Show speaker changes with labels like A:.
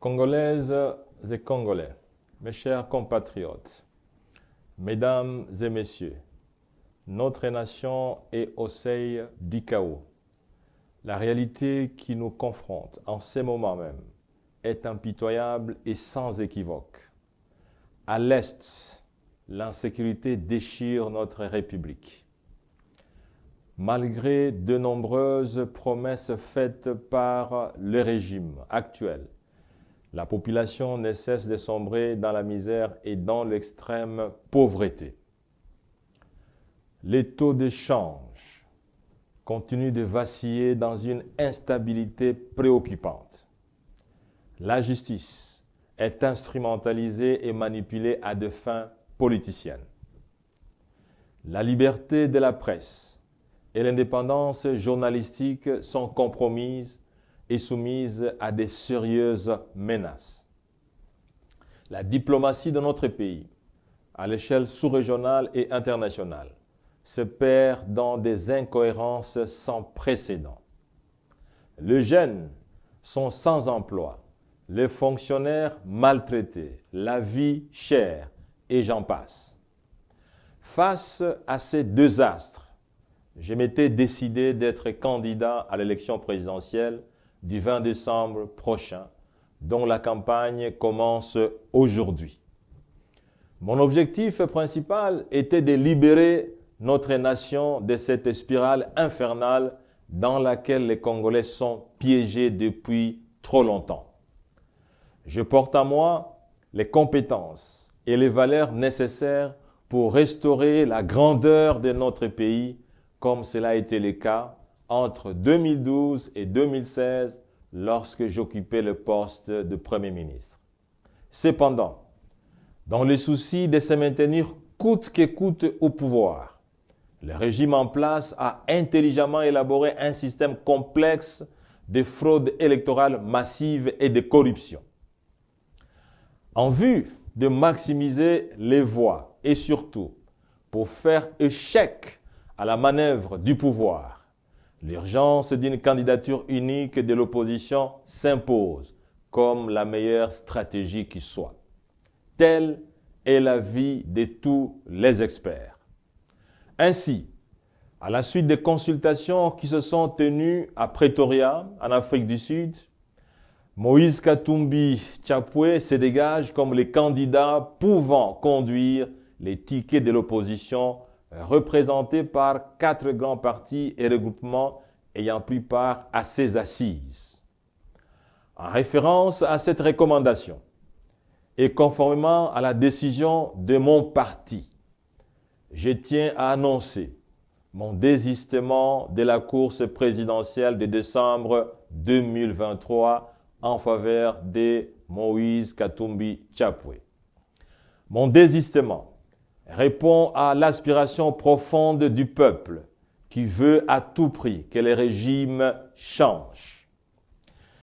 A: Congolaises et Congolais, mes chers compatriotes, Mesdames et Messieurs, notre nation est au seuil du chaos. La réalité qui nous confronte en ce moment même est impitoyable et sans équivoque. À l'Est, l'insécurité déchire notre République. Malgré de nombreuses promesses faites par le régime actuel, la population ne cesse de sombrer dans la misère et dans l'extrême pauvreté. Les taux d'échange continuent de vaciller dans une instabilité préoccupante. La justice est instrumentalisée et manipulée à des fins politiciennes. La liberté de la presse et l'indépendance journalistique sont compromises est soumise à des sérieuses menaces. La diplomatie de notre pays, à l'échelle sous-régionale et internationale, se perd dans des incohérences sans précédent. Les jeunes sont sans emploi, les fonctionnaires maltraités, la vie chère, et j'en passe. Face à ces désastres, je m'étais décidé d'être candidat à l'élection présidentielle du 20 décembre prochain, dont la campagne commence aujourd'hui. Mon objectif principal était de libérer notre nation de cette spirale infernale dans laquelle les Congolais sont piégés depuis trop longtemps. Je porte à moi les compétences et les valeurs nécessaires pour restaurer la grandeur de notre pays, comme cela a été le cas entre 2012 et 2016 lorsque j'occupais le poste de Premier ministre. Cependant, dans le souci de se maintenir coûte que coûte au pouvoir, le régime en place a intelligemment élaboré un système complexe de fraude électorale massive et de corruption. En vue de maximiser les voix et surtout pour faire échec à la manœuvre du pouvoir, L'urgence d'une candidature unique de l'opposition s'impose comme la meilleure stratégie qui soit. Telle est l'avis de tous les experts. Ainsi, à la suite des consultations qui se sont tenues à Pretoria, en Afrique du Sud, Moïse Katumbi Chapwe se dégage comme le candidat pouvant conduire les tickets de l'opposition représenté par quatre grands partis et regroupements ayant pris part à ces assises. En référence à cette recommandation, et conformément à la décision de mon parti, je tiens à annoncer mon désistement de la course présidentielle de décembre 2023 en faveur de Moïse Katumbi Chapwe. Mon désistement répond à l'aspiration profonde du peuple qui veut à tout prix que les régimes changent.